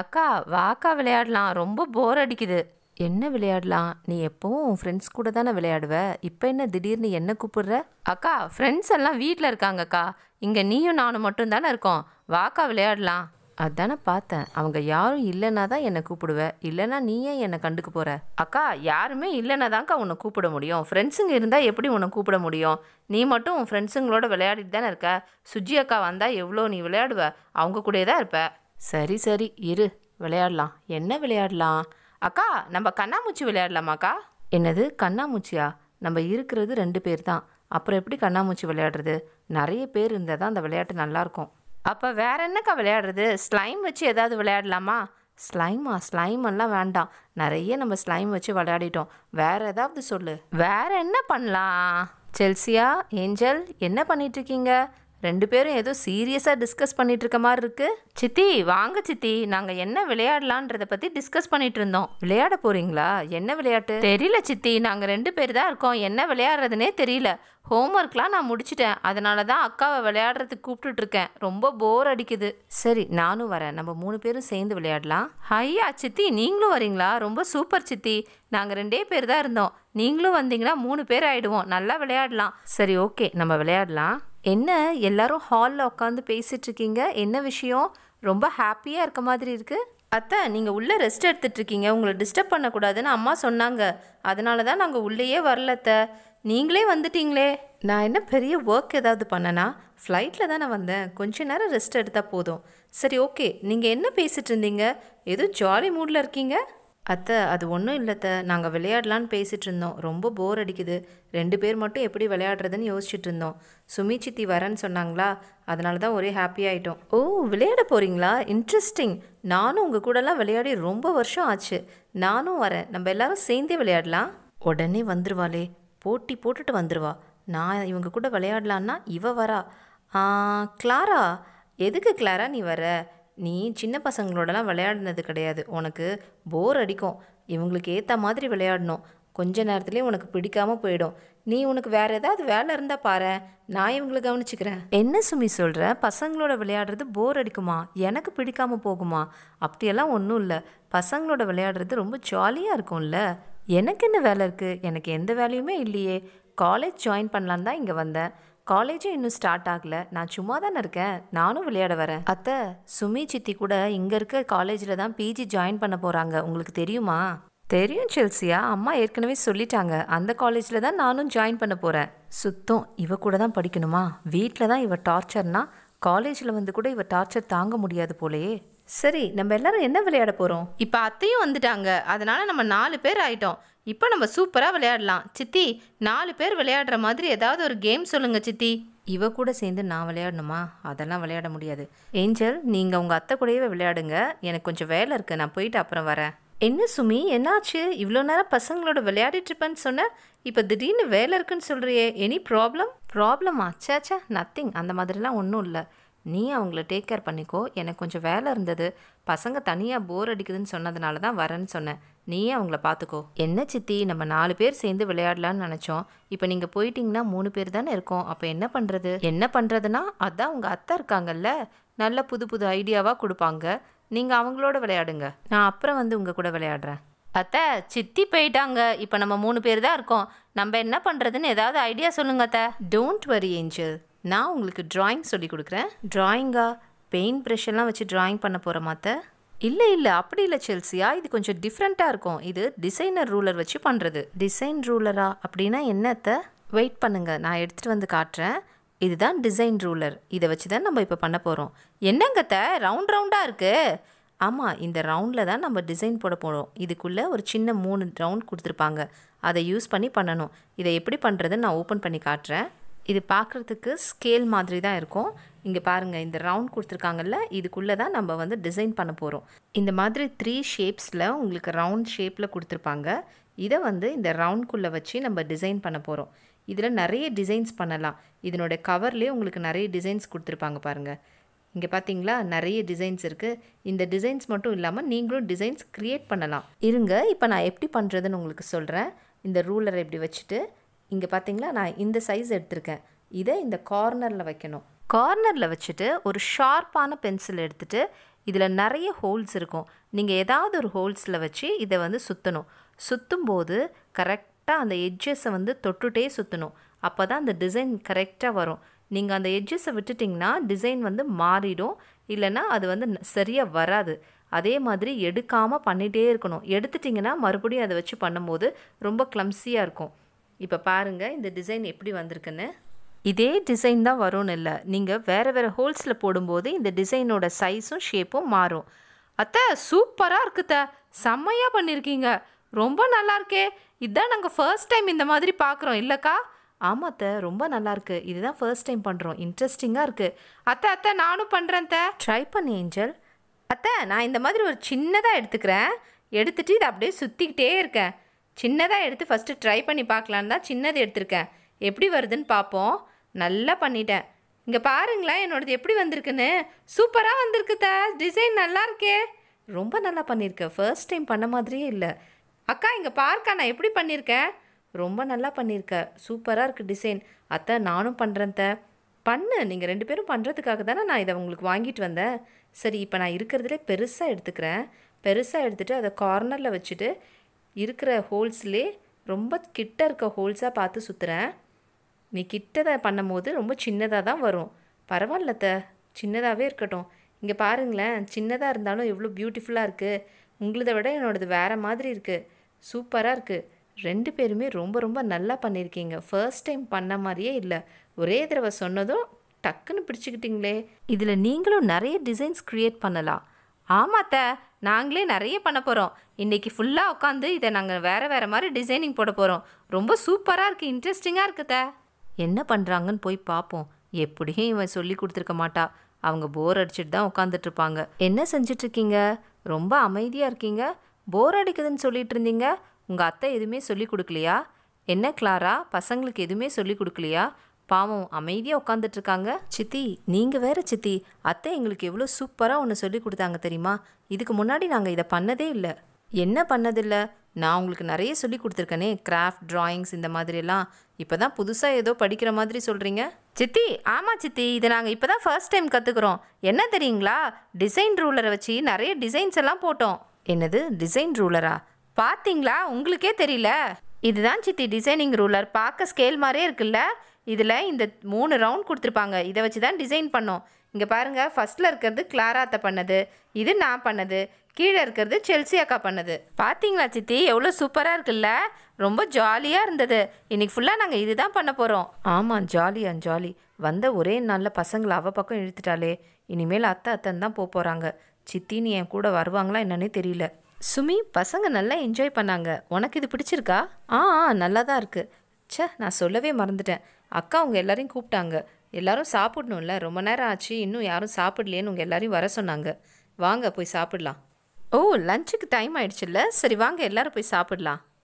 அக்கா வாக்கா விளையாடலாம் ரொம்ப போர் அடிக்குது என்ன விளையாடலாம் நீ எப்பவும் உன் ஃப்ரெண்ட்ஸ் கூட தானே விளையாடுவ இப்போ என்ன திடீர்னு என்ன கூப்பிடுற அக்கா ஃப்ரெண்ட்ஸ் எல்லாம் வீட்டில் இருக்காங்க அக்கா இங்கே நீயும் நானும் மட்டும் தானே இருக்கோம் வாக்கா விளையாடலாம் அதானே பார்த்தேன் அவங்க யாரும் இல்லைன்னா தான் என்னை கூப்பிடுவ இல்லைன்னா நீ ஏன் என்னை கண்டுக்க போகிற அக்கா யாருமே இல்லைன்னா தான்க்கா உன்னை கூப்பிட முடியும் ஃப்ரெண்ட்ஸுங்க இருந்தால் எப்படி உன்னை கூப்பிட முடியும் நீ மட்டும் உன் ஃப்ரெண்ட்ஸுங்களோட விளையாடிட்டு தானே இருக்க சுஜி அக்கா வந்தால் எவ்வளோ நீ விளையாடுவ அவங்க கூட தான் இருப்ப சரி சரி இரு விளையாடலாம் என்ன விளையாடலாம் அக்கா நம்ம கண்ணாமூச்சி விளையாடலாமாக்கா என்னது கண்ணாமூச்சியா நம்ம இருக்கிறது ரெண்டு பேர் தான் அப்புறம் எப்படி கண்ணாமூச்சி விளையாடுறது நிறைய பேர் இருந்தால் தான் அந்த விளையாட்டு நல்லாயிருக்கும் அப்போ வேற என்னக்கா விளையாடுறது ஸ்லைம் வச்சு ஏதாவது விளையாடலாமா ஸ்லைமா ஸ்லைம் எல்லாம் வேண்டாம் நிறைய நம்ம ஸ்லைம் வச்சு விளையாடிட்டோம் வேறு ஏதாவது சொல்லு வேற என்ன பண்ணலாம் செல்சியா ஏஞ்சல் என்ன பண்ணிகிட்ருக்கீங்க ரெண்டு பேரும் ஏதோ சீரியஸாக டிஸ்கஸ் பண்ணிட்டு இருக்க மாதிரி இருக்கு சித்தி வாங்க சித்தி நாங்கள் என்ன விளையாடலான்றதை பற்றி டிஸ்கஸ் பண்ணிட்டு இருந்தோம் விளையாட போறீங்களா என்ன விளையாட்டு தெரியல சித்தி நாங்கள் ரெண்டு பேர் தான் இருக்கோம் என்ன விளையாடுறதுனே தெரியல ஹோம்ஒர்க்லாம் நான் முடிச்சிட்டேன் அதனால தான் அக்காவை விளையாடுறதுக்கு கூப்பிட்டுட்ருக்கேன் ரொம்ப போர் அடிக்குது சரி நானும் வரேன் நம்ம மூணு பேரும் சேர்ந்து விளையாடலாம் ஐயா சித்தி நீங்களும் வரீங்களா ரொம்ப சூப்பர் சித்தி நாங்கள் ரெண்டே பேர் தான் இருந்தோம் நீங்களும் வந்தீங்கன்னா மூணு பேர் ஆகிடுவோம் நல்லா விளையாடலாம் சரி ஓகே நம்ம விளையாடலாம் என்ன எல்லாரும் ஹாலில் உட்காந்து பேசிகிட்ருக்கீங்க என்ன விஷயம் ரொம்ப ஹாப்பியாக இருக்க மாதிரி இருக்குது அத்தை நீங்கள் உள்ளே ரெஸ்ட் எடுத்துகிட்டு இருக்கீங்க உங்களை டிஸ்டர்ப் பண்ணக்கூடாதுன்னு அம்மா சொன்னாங்க அதனால தான் நாங்கள் உள்ளேயே வரலத்த நீங்களே வந்துட்டீங்களே நான் என்ன பெரிய ஒர்க் ஏதாவது பண்ணனா ஃப்ளைட்டில் தானே வந்தேன் கொஞ்ச நேரம் ரெஸ்ட் எடுத்தால் போதும் சரி ஓகே நீங்கள் என்ன பேசிகிட்டு இருந்தீங்க எதுவும் ஜாலி மூடில் இருக்கீங்க அத்தை அது ஒன்றும் இல்லைத்த நாங்கள் விளையாடலான்னு பேசிகிட்டு இருந்தோம் ரொம்ப போர் அடிக்குது ரெண்டு பேர் மட்டும் எப்படி விளையாடுறதுன்னு யோசிச்சுட்டு இருந்தோம் சுமி சித்தி வரேன்னு சொன்னாங்களா அதனால தான் ஒரே ஹாப்பியாகிட்டோம் ஓ விளையாட போகிறீங்களா இன்ட்ரெஸ்டிங் நானும் உங்கள் கூடலாம் விளையாடி ரொம்ப வருஷம் ஆச்சு நானும் வரேன் நம்ம எல்லாரும் சேர்ந்தே விளையாடலாம் உடனே வந்துடுவாளே போட்டி போட்டுட்டு வந்துடுவா நான் இவங்க கூட விளையாடலான்னா இவ வரா கிளாரா எதுக்கு கிளாரா நீ வர நீ சின்ன பசங்களோடலாம் விளையாடினது கிடையாது உனக்கு போர் அடிக்கும் இவங்களுக்கு ஏற்ற மாதிரி விளையாடணும் கொஞ்ச நேரத்துலேயே உனக்கு பிடிக்காமல் போயிடும் நீ உனக்கு வேறு ஏதாவது வேலை இருந்தால் பாரு நான் இவங்களை கவனிச்சுக்கிறேன் என்ன சுமி சொல்கிற பசங்களோட விளையாடுறது போர் அடிக்குமா எனக்கு பிடிக்காமல் போகுமா அப்படியெல்லாம் ஒன்றும் இல்லை பசங்களோட விளையாடுறது ரொம்ப ஜாலியாக இருக்கும்ல எனக்கு என்ன வேலை இருக்குது எனக்கு எந்த வேலையுமே இல்லையே காலேஜ் ஜாயின் பண்ணலான்னு தான் இங்கே வந்தேன் காலேஜும் இன்னும் ஸ்டார்ட் ஆகல நான் சும்மா தானே இருக்கேன் நானும் விளையாட வரேன் அத்தை சுமி சித்தி கூட இங்கே இருக்க காலேஜில் தான் பிஜி ஜாயின் பண்ண போகிறாங்க உங்களுக்கு தெரியுமா தெரியும் செல்சியா அம்மா ஏற்கனவே சொல்லிட்டாங்க அந்த காலேஜில் தான் நானும் ஜாயின் பண்ண போகிறேன் சுத்தம் இவ கூட தான் படிக்கணுமா வீட்டில் தான் இவ டார்ச்சர்னா காலேஜில் வந்து கூட இவ டார்ச்சர் தாங்க முடியாது போலயே சரி நம்ம எல்லாரும் என்ன விளையாட போகிறோம் இப்போ அத்தையும் வந்துட்டாங்க அதனால நம்ம நாலு பேர் ஆயிட்டோம் இப்போ நம்ம சூப்பராக விளையாடலாம் சித்தி நாலு பேர் விளையாடுற மாதிரி ஏதாவது ஒரு கேம் சொல்லுங்கள் சித்தி இவ கூட சேர்ந்து நான் விளையாடணுமா அதெல்லாம் விளையாட முடியாது ஏஞ்சல் நீங்கள் உங்கள் அத்தை கூடயே விளையாடுங்க எனக்கு கொஞ்சம் வேலை இருக்குது நான் போயிட்டு அப்புறம் வரேன் என்ன சுமி என்னாச்சு இவ்வளோ நேரம் பசங்களோட விளையாடிட்டு இருப்பேன்னு சொன்ன இப்போ திடீர்னு வேலை இருக்குன்னு சொல்கிறியே எனி ப்ராப்ளம் ப்ராப்ளமா சேச்சா நத்திங் அந்த மாதிரிலாம் ஒன்றும் இல்லை நீ அவங்கள டேக் கேர் பண்ணிக்கோ எனக்கு கொஞ்சம் வேலை இருந்தது பசங்க தனியாக போர் அடிக்குதுன்னு சொன்னதுனால தான் வரேன்னு சொன்னேன் நீயே அவங்கள பார்த்துக்கோ என்ன சித்தி நம்ம நாலு பேர் சேர்ந்து விளையாடலான்னு நினச்சோம் இப்போ நீங்கள் போயிட்டீங்கன்னா மூணு பேர் தானே இருக்கோம் அப்போ என்ன பண்ணுறது என்ன பண்ணுறதுனா அதான் உங்கள் அத்தை இருக்காங்கல்ல நல்ல புது புது ஐடியாவாக கொடுப்பாங்க நீங்கள் அவங்களோட விளையாடுங்க நான் அப்புறம் வந்து உங்கள் கூட விளையாடுறேன் அத்தை சித்தி போயிட்டாங்க இப்போ நம்ம மூணு பேர் தான் இருக்கோம் நம்ம என்ன பண்ணுறதுன்னு ஏதாவது ஐடியா சொல்லுங்க அத்தை டோன்ட் வரி ஏஞ்சல் நான் உங்களுக்கு ட்ராயிங் சொல்லி கொடுக்குறேன் ட்ராயிங்கா பெயிண்ட் ப்ரெஷ்ஷெல்லாம் வச்சு ட்ராயிங் பண்ண போகிற மாத்த இல்லை இல்லை அப்படி இல்லை செல்சியா இது கொஞ்சம் டிஃப்ரெண்ட்டாக இருக்கும் இது டிசைனர் ரூலர் வச்சு பண்ணுறது டிசைன் ரூலரா அப்படின்னா என்னத்தை வெயிட் பண்ணுங்கள் நான் எடுத்துகிட்டு வந்து காட்டுறேன் இதுதான் டிசைன் ரூலர் இதை வச்சு தான் நம்ம இப்போ பண்ண போகிறோம் என்னங்கத்த ரவுண்ட் ரவுண்டாக இருக்குது ஆமாம் இந்த ரவுண்டில் தான் நம்ம டிசைன் போட போகிறோம் இதுக்குள்ளே ஒரு சின்ன மூணு ரவுண்ட் கொடுத்துருப்பாங்க அதை யூஸ் பண்ணி பண்ணணும் இதை எப்படி பண்ணுறதுன்னு நான் ஓப்பன் பண்ணி காட்டுறேன் இது பார்க்குறதுக்கு ஸ்கேல் மாதிரி தான் இருக்கும் இங்கே பாருங்கள் இந்த ரவுண்ட் கொடுத்துருக்காங்கல்ல இதுக்குள்ளே தான் நம்ம வந்து டிசைன் பண்ண போகிறோம் இந்த மாதிரி த்ரீ ஷேப்ஸில் உங்களுக்கு ரவுண்ட் ஷேப்பில் கொடுத்துருப்பாங்க இதை வந்து இந்த ரவுண்ட்குள்ளே வச்சு நம்ம டிசைன் பண்ண போகிறோம் இதில் நிறைய டிசைன்ஸ் பண்ணலாம் இதனோட கவர்லேயே உங்களுக்கு நிறைய டிசைன்ஸ் கொடுத்துருப்பாங்க பாருங்கள் இங்கே பார்த்தீங்களா நிறைய டிசைன்ஸ் இருக்குது இந்த டிசைன்ஸ் மட்டும் இல்லாமல் நீங்களும் டிசைன்ஸ் க்ரியேட் பண்ணலாம் இருங்க இப்போ நான் எப்படி பண்ணுறதுன்னு உங்களுக்கு சொல்கிறேன் இந்த ரூலரை இப்படி வச்சுட்டு இங்கே பார்த்தீங்களா நான் இந்த சைஸ் எடுத்திருக்கேன் இதை இந்த கார்னரில் வைக்கணும் கார்னரில் வச்சுட்டு ஒரு ஷார்ப்பான பென்சில் எடுத்துகிட்டு இதில் நிறைய ஹோல்ஸ் இருக்கும் நீங்கள் ஏதாவது ஒரு ஹோல்ஸில் வச்சு இதை வந்து சுற்றணும் சுற்றும் போது கரெக்டாக அந்த எட்ஜஸை வந்து தொட்டுட்டே சுற்றணும் அப்போ தான் அந்த டிசைன் கரெக்டாக வரும் நீங்கள் அந்த எட்ஜஸை விட்டுட்டிங்கன்னா டிசைன் வந்து மாறிடும் இல்லைன்னா அது வந்து சரியாக வராது அதே மாதிரி எடுக்காமல் பண்ணிகிட்டே இருக்கணும் எடுத்துட்டிங்கன்னா மறுபடியும் அதை வச்சு பண்ணும்போது ரொம்ப க்ளம்ஸியாக இருக்கும் இப்போ பாருங்கள் இந்த டிசைன் எப்படி வந்திருக்குன்னு இதே டிசைன் தான் வரும்னு இல்லை நீங்கள் வேறு வேறு ஹோல்ஸில் போடும்போது இந்த டிசைனோட சைஸும் ஷேப்பும் மாறும் அத்தை சூப்பராக இருக்குத்த செம்மையாக பண்ணியிருக்கீங்க ரொம்ப நல்லா இருக்கே இதுதான் நாங்கள் ஃபர்ஸ்ட் டைம் இந்த மாதிரி பார்க்குறோம் இல்லைக்கா ஆமாம் அத்தை ரொம்ப நல்லாயிருக்கு இதுதான் ஃபர்ஸ்ட் டைம் பண்ணுறோம் இன்ட்ரெஸ்டிங்காக இருக்குது அத்தை அத்தை நானும் பண்ணுறேன் த ட்ரை பண்ணி ஏஞ்சல் அத்தை நான் இந்த மாதிரி ஒரு சின்னதாக எடுத்துக்கிறேன் எடுத்துகிட்டு இதை அப்படியே சுற்றிக்கிட்டே இருக்கேன் சின்னதாக எடுத்து ஃபஸ்ட்டு ட்ரை பண்ணி பார்க்கலான்னு தான் சின்னது எடுத்திருக்கேன் எப்படி வருதுன்னு பார்ப்போம் நல்லா பண்ணிட்டேன் இங்கே பாருங்களேன் என்னோடது எப்படி வந்திருக்குன்னு சூப்பராக வந்திருக்கு த டிசைன் நல்லா இருக்கே ரொம்ப நல்லா பண்ணியிருக்கேன் ஃபர்ஸ்ட் டைம் பண்ண மாதிரியே இல்லை அக்கா இங்கே பார்க்கா நான் எப்படி பண்ணியிருக்கேன் ரொம்ப நல்லா பண்ணியிருக்க சூப்பராக இருக்குது டிசைன் அத்தை நானும் பண்ணுறேன் த பண்ணு நீங்கள் ரெண்டு பேரும் பண்ணுறதுக்காக தானே நான் இதை உங்களுக்கு வாங்கிட்டு வந்தேன் சரி இப்போ நான் இருக்கிறதுலே பெருசாக எடுத்துக்கிறேன் பெருசாக எடுத்துகிட்டு அதை கார்னரில் வச்சுட்டு இருக்கிற ஹோல்ஸ்லேயே ரொம்ப கிட்ட இருக்க ஹோல்ஸாக பார்த்து சுற்றுறேன் நீ கிட்டதை பண்ணும் போது ரொம்ப சின்னதாக தான் வரும் பரவாயில்ல த சின்னதாகவே இருக்கட்டும் இங்கே பாருங்களேன் சின்னதாக இருந்தாலும் எவ்வளோ பியூட்டிஃபுல்லாக இருக்குது உங்களதை விட என்னோடது வேறு மாதிரி இருக்குது சூப்பராக இருக்குது ரெண்டு பேருமே ரொம்ப ரொம்ப நல்லா பண்ணியிருக்கீங்க ஃபர்ஸ்ட் டைம் பண்ண மாதிரியே இல்லை ஒரே தடவை சொன்னதும் டக்குன்னு பிடிச்சிக்கிட்டிங்களே இதில் நீங்களும் நிறைய டிசைன்ஸ் க்ரியேட் பண்ணலாம் ஆமாத்த நாங்களே நிறைய பண்ண போகிறோம் இன்றைக்கி ஃபுல்லாக உட்காந்து இதை நாங்கள் வேறு வேறு மாதிரி டிசைனிங் போட போகிறோம் ரொம்ப சூப்பராக இருக்குது இன்ட்ரெஸ்டிங்காக இருக்குதா என்ன பண்ணுறாங்கன்னு போய் பார்ப்போம் எப்படியும் இவன் சொல்லி கொடுத்துருக்க மாட்டா அவங்க போர் அடிச்சுட்டு தான் உட்காந்துட்ருப்பாங்க என்ன செஞ்சிட்ருக்கீங்க ரொம்ப அமைதியாக இருக்கீங்க போர் அடிக்குதுன்னு சொல்லிட்டு இருந்தீங்க உங்கள் அத்தை எதுவுமே சொல்லி கொடுக்கலையா என்ன கிளாரா பசங்களுக்கு எதுவுமே சொல்லி கொடுக்கலையா பாவம் அமைதியாக உட்காந்துட்ருக்காங்க சித்தி நீங்கள் வேறு சித்தி அத்தை எங்களுக்கு எவ்வளோ சூப்பராக ஒன்று சொல்லி கொடுத்தாங்க தெரியுமா இதுக்கு முன்னாடி நாங்கள் இதை பண்ணதே இல்லை என்ன பண்ணதில்லை நான் உங்களுக்கு நிறைய சொல்லி கொடுத்துருக்கனே கிராஃப்ட் ட்ராயிங்ஸ் இந்த மாதிரியெல்லாம் இப்போ தான் புதுசாக ஏதோ படிக்கிற மாதிரி சொல்கிறீங்க சித்தி ஆமாம் சித்தி இதை நாங்கள் இப்போ தான் ஃபர்ஸ்ட் டைம் கற்றுக்குறோம் என்ன தெரியுங்களா டிசைன் ரூலரை வச்சு நிறைய டிசைன்ஸ் எல்லாம் போட்டோம் என்னது டிசைன் ரூலரா பார்த்தீங்களா உங்களுக்கே தெரியல இதுதான் சித்தி டிசைனிங் ரூலர் பார்க்க ஸ்கேல் மாதிரியே இருக்குல்ல இதில் இந்த மூணு ரவுண்ட் கொடுத்துருப்பாங்க இதை வச்சு தான் டிசைன் பண்ணோம் இங்கே பாருங்கள் ஃபஸ்ட்டில் இருக்கிறது கிளாராத்த பண்ணது இது நான் பண்ணது கீழே இருக்கிறது செல்சி அக்கா பண்ணுது பார்த்தீங்களா சித்தி எவ்வளோ சூப்பராக இருக்குல்ல ரொம்ப ஜாலியாக இருந்தது இன்றைக்கி ஃபுல்லாக நாங்கள் இது தான் பண்ண போகிறோம் ஆமாம் ஜாலி அண்ட் ஜாலி வந்த ஒரே நாளில் பசங்களை அவ பக்கம் இழுத்துட்டாலே இனிமேல் அத்தை அத்தன் தான் போக போகிறாங்க சித்தின்னு என் கூட வருவாங்களா என்னன்னே தெரியல சுமி பசங்க நல்லா என்ஜாய் பண்ணாங்க உனக்கு இது பிடிச்சிருக்கா ஆ நல்லா தான் இருக்குது ச்சே நான் சொல்லவே மறந்துட்டேன் அக்கா அவங்க எல்லாரையும் கூப்பிட்டாங்க எல்லாரும் சாப்பிடணும்ல ரொம்ப நேரம் ஆச்சு இன்னும் யாரும் சாப்பிடலையேன்னு உங்கள் எல்லாரையும் வர சொன்னாங்க வாங்க போய் சாப்பிடலாம் ஓ லஞ்சுக்கு டைம் ஆயிடுச்சுல்ல சரி வாங்க எல்லாரும் போய் சாப்பிடலாம்